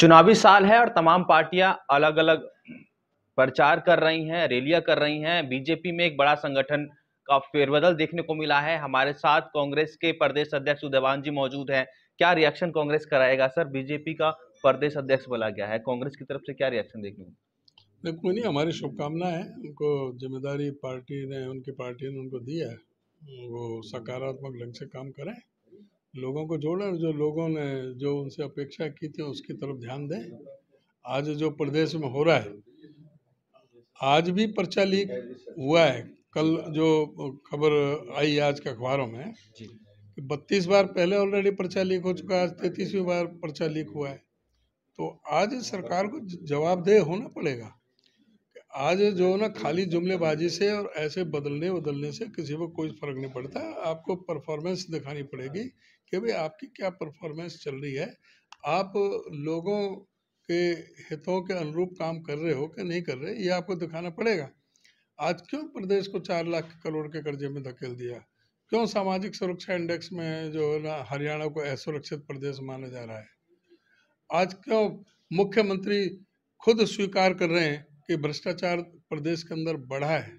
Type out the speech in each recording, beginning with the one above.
चुनावी साल है और तमाम पार्टियां अलग अलग प्रचार कर रही हैं रैलियां कर रही हैं बीजेपी में एक बड़ा संगठन का फेरबदल देखने को मिला है हमारे साथ कांग्रेस के प्रदेश अध्यक्ष उदयवान जी मौजूद हैं क्या रिएक्शन कांग्रेस कराएगा सर बीजेपी का प्रदेश अध्यक्ष बोला गया है कांग्रेस की तरफ से क्या रिएक्शन देखने को देखो नहीं हमारी शुभकामना है उनको जिम्मेदारी पार्टी ने उनकी पार्टी ने उनको दी है वो सकारात्मक ढंग से काम करें लोगों को जोड़ें और जो लोगों ने जो उनसे अपेक्षा की थी उसकी तरफ ध्यान दें आज जो प्रदेश में हो रहा है आज भी पर्चा लीक हुआ है कल जो खबर आई आज के अखबारों में बत्तीस बार पहले ऑलरेडी पर्चा लीक हो चुका है आज तैतीसवीं बार पर्चा लीक हुआ है तो आज सरकार को जवाबदेह होना पड़ेगा आज जो ना खाली जुमलेबाजी से और ऐसे बदलने बदलने से किसी को कोई फर्क नहीं पड़ता आपको परफॉर्मेंस दिखानी पड़ेगी कि भाई आपकी क्या परफॉर्मेंस चल रही है आप लोगों के हितों के अनुरूप काम कर रहे हो कि नहीं कर रहे ये आपको दिखाना पड़ेगा आज क्यों प्रदेश को चार लाख करोड़ के कर्जे में धकेल दिया क्यों सामाजिक सुरक्षा इंडेक्स में जो है ना हरियाणा को असुरक्षित प्रदेश माना जा रहा है आज क्यों मुख्यमंत्री खुद स्वीकार कर रहे हैं कि भ्रष्टाचार प्रदेश के अंदर बढ़ा है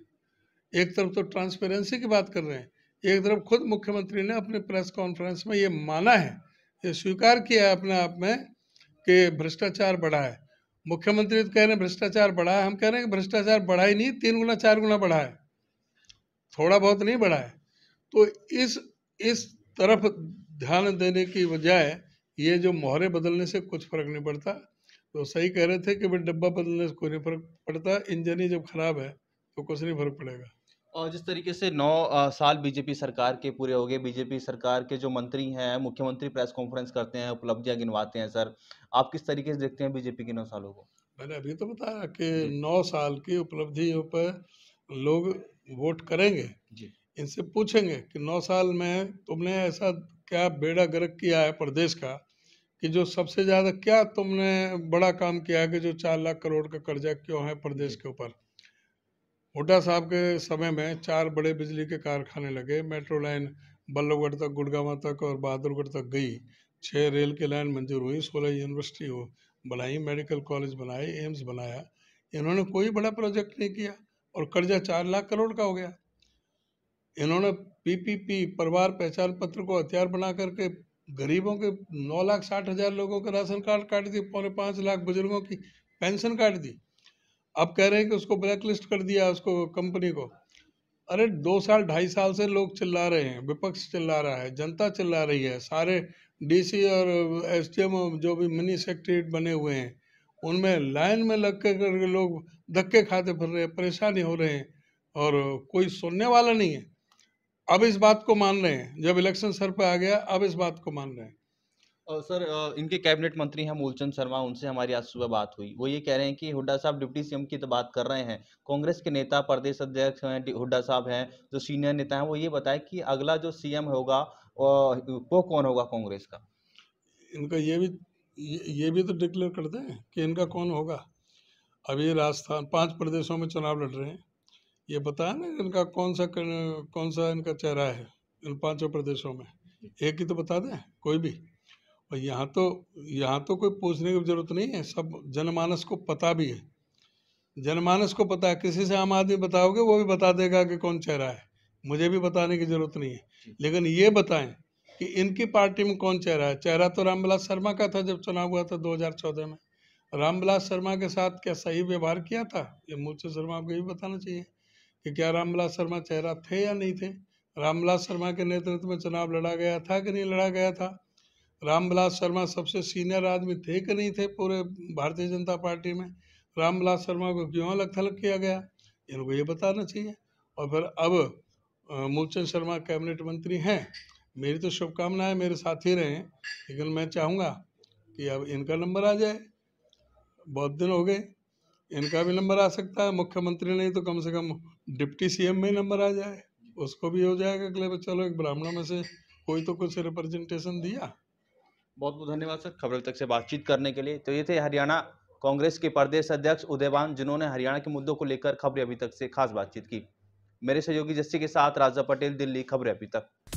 एक तरफ तो ट्रांसपेरेंसी की बात कर रहे हैं एक तरफ खुद मुख्यमंत्री ने अपने प्रेस कॉन्फ्रेंस में ये माना है ये स्वीकार किया है अपने आप में कि भ्रष्टाचार बढ़ा है मुख्यमंत्री तो कह रहे हैं भ्रष्टाचार बढ़ा है हम कह रहे हैं कि भ्रष्टाचार बढ़ा ही नहीं तीन गुना चार गुना बढ़ा है थोड़ा बहुत नहीं बढ़ा है तो इस इस तरफ ध्यान देने की बजाय ये जो मोहरे बदलने से कुछ फर्क नहीं पड़ता तो सही कह रहे थे कि भाई डब्बा बदलने से कोई नहीं फर्क पड़ता इंजन ही जब खराब है तो कुछ नहीं फर्क पड़ेगा और जिस तरीके से नौ साल बीजेपी सरकार के पूरे हो गए बीजेपी सरकार के जो मंत्री हैं मुख्यमंत्री प्रेस कॉन्फ्रेंस करते हैं उपलब्धियां गिनवाते हैं सर आप किस तरीके से देखते हैं बीजेपी के नौ सालों को मैंने अभी तो बताया कि नौ साल की उपलब्धियों पर लोग वोट करेंगे जी इनसे पूछेंगे कि नौ साल में तुमने ऐसा क्या बेड़ा गर्क किया है प्रदेश का कि जो सबसे ज़्यादा क्या तुमने बड़ा काम किया है कि जो चार लाख करोड़ का कर्जा क्यों है प्रदेश के ऊपर हुडा साहब के समय में चार बड़े बिजली के कारखाने लगे मेट्रो लाइन बल्लभगढ़ तक गुड़गावा तक और बहादुरगढ़ तक गई छः रेल की लाइन मंजूर हुई सोलह यूनिवर्सिटी हो बनाई मेडिकल कॉलेज बनाए एम्स बनाया इन्होंने कोई बड़ा प्रोजेक्ट नहीं किया और कर्जा चार लाख करोड़ का हो गया इन्होंने पीपीपी परिवार पहचान पत्र को हथियार बना करके गरीबों के नौ लाख साठ हज़ार लोगों के राशन कार्ड काट दिए पौने पाँच लाख बुजुर्गों की पेंशन काट दी अब कह रहे हैं कि उसको ब्लैक लिस्ट कर दिया उसको कंपनी को अरे दो साल ढाई साल से लोग चिल्ला रहे हैं विपक्ष चिल्ला रहा है जनता चिल्ला रही है सारे डीसी और एसडीएम जो भी मिनी सेक्रेटरीट बने हुए हैं उनमें लाइन में लग के करके लोग धक्के खाते फिर रहे हैं परेशानी हो रहे हैं और कोई सुनने वाला नहीं है अब इस बात को मान रहे हैं जब इलेक्शन सर पर आ गया अब इस बात को मान रहे हैं सर इनके कैबिनेट मंत्री हैं मूलचंद शर्मा उनसे हमारी आज सुबह बात हुई वो ये कह रहे हैं कि हुड्डा साहब डिप्टी सीएम की तो बात कर रहे हैं कांग्रेस के नेता प्रदेश अध्यक्ष हैं हुड्डा साहब हैं जो सीनियर नेता हैं वो ये बताएं कि अगला जो सीएम होगा वो कौन होगा कांग्रेस का इनका ये भी ये, ये भी तो डिक्लेयर कर दें कि इनका कौन होगा अभी राजस्थान पाँच प्रदेशों में चुनाव लड़ रहे हैं ये बताया ना इनका कौन सा कौन सा इनका चेहरा है इन पाँचों प्रदेशों में एक ही तो बता दें कोई भी और यहाँ तो यहाँ तो कोई पूछने की जरूरत नहीं है सब जनमानस को पता भी है जनमानस को पता है किसी से आम आदमी बताओगे वो भी बता देगा कि कौन चेहरा है मुझे भी बताने की जरूरत नहीं है लेकिन ये बताएं कि इनकी पार्टी में कौन चेहरा है चेहरा तो रामविलास शर्मा का था जब चुनाव हुआ था दो में रामविलास शर्मा के साथ क्या सही व्यवहार किया था ये मुझसे शर्मा आपको ये बताना चाहिए कि क्या रामविलास शर्मा चेहरा थे या नहीं थे रामविलास शर्मा के नेतृत्व में चुनाव लड़ा गया था कि नहीं लड़ा गया था रामविलास शर्मा सबसे सीनियर आदमी थे कि नहीं थे पूरे भारतीय जनता पार्टी में रामविलास शर्मा को क्यों अलग थलग किया गया इनको ये बताना चाहिए और फिर अब मूलचंद शर्मा कैबिनेट मंत्री हैं मेरी तो शुभकामनाएं मेरे साथी रहे लेकिन मैं चाहूँगा कि अब इनका नंबर आ जाए बहुत दिन हो गए इनका भी नंबर आ सकता है मुख्यमंत्री नहीं तो कम से कम डिप्टी सीएम में नंबर आ जाए उसको भी हो जाएगा अगले चलो एक ब्राह्मणों में से कोई तो कुछ रिप्रेजेंटेशन दिया बहुत बहुत धन्यवाद सर खबर तक से बातचीत करने के लिए तो ये थे हरियाणा कांग्रेस के प्रदेश अध्यक्ष उदयवान जिन्होंने हरियाणा के मुद्दों को लेकर खबरें अभी तक से खास बातचीत की मेरे सहयोगी जस्सी के साथ राजा पटेल दिल्ली खबरें अभी तक